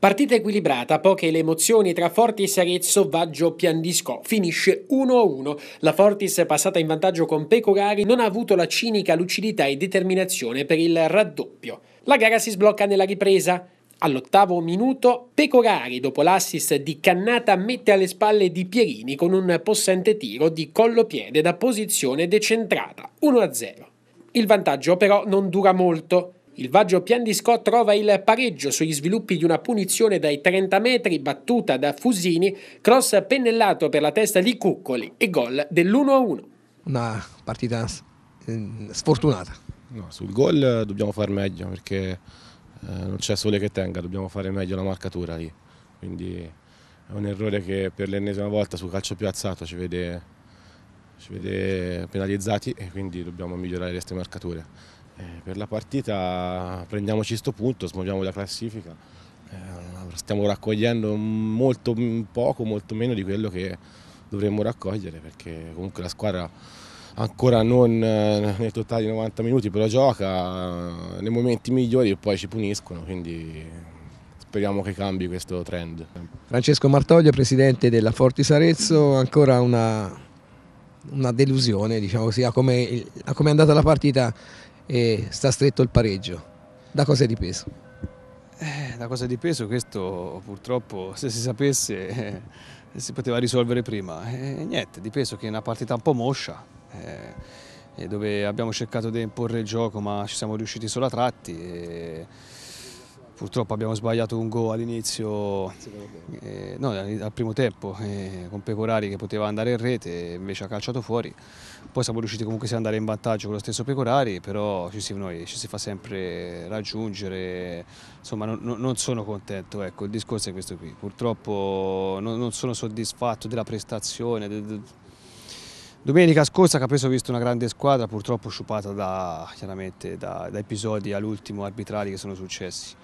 Partita equilibrata, poche le emozioni tra Fortis e Arezzo, Vaggio Piandiscò. Finisce 1-1. La Fortis, passata in vantaggio con Pecorari, non ha avuto la cinica lucidità e determinazione per il raddoppio. La gara si sblocca nella ripresa. All'ottavo minuto, Pecorari, dopo l'assist di Cannata, mette alle spalle di Pierini con un possente tiro di collo-piede da posizione decentrata. 1-0. Il vantaggio però non dura molto. Il Vaggio Piandiscò trova il pareggio sugli sviluppi di una punizione dai 30 metri battuta da Fusini, cross pennellato per la testa di Cuccoli e gol dell'1-1. Una partita mm, sfortunata. No, sul gol dobbiamo fare meglio perché eh, non c'è sole che tenga, dobbiamo fare meglio la marcatura lì. Quindi è un errore che per l'ennesima volta sul calcio più alzato ci vede, ci vede penalizzati e quindi dobbiamo migliorare queste marcature eh, per la partita prendiamoci questo punto, smuoviamo la classifica. Eh, stiamo raccogliendo molto poco, molto meno di quello che dovremmo raccogliere perché comunque la squadra ancora non eh, nel totale di 90 minuti però gioca nei momenti migliori e poi ci puniscono quindi speriamo che cambi questo trend. Francesco Martoglio, presidente della Fortis Arezzo, ancora una, una delusione diciamo così, a come, è andata la partita e sta stretto il pareggio. Da cosa è peso? Eh, da cosa è peso? Questo purtroppo se si sapesse eh, si poteva risolvere prima. E eh, niente, dipeso che è una partita un po' moscia eh, dove abbiamo cercato di imporre il gioco ma ci siamo riusciti solo a tratti. Purtroppo abbiamo sbagliato un gol all'inizio, eh, no, al primo tempo, eh, con Pecorari che poteva andare in rete, e invece ha calciato fuori. Poi siamo riusciti comunque ad andare in vantaggio con lo stesso Pecorari, però ci si, noi, ci si fa sempre raggiungere, insomma non, non, sono contento, ecco, il discorso è questo qui. Purtroppo non, non sono soddisfatto della prestazione, del, Domenica scorsa Capeso ha visto una grande squadra purtroppo sciupata da, da, da episodi all'ultimo arbitrali che sono successi.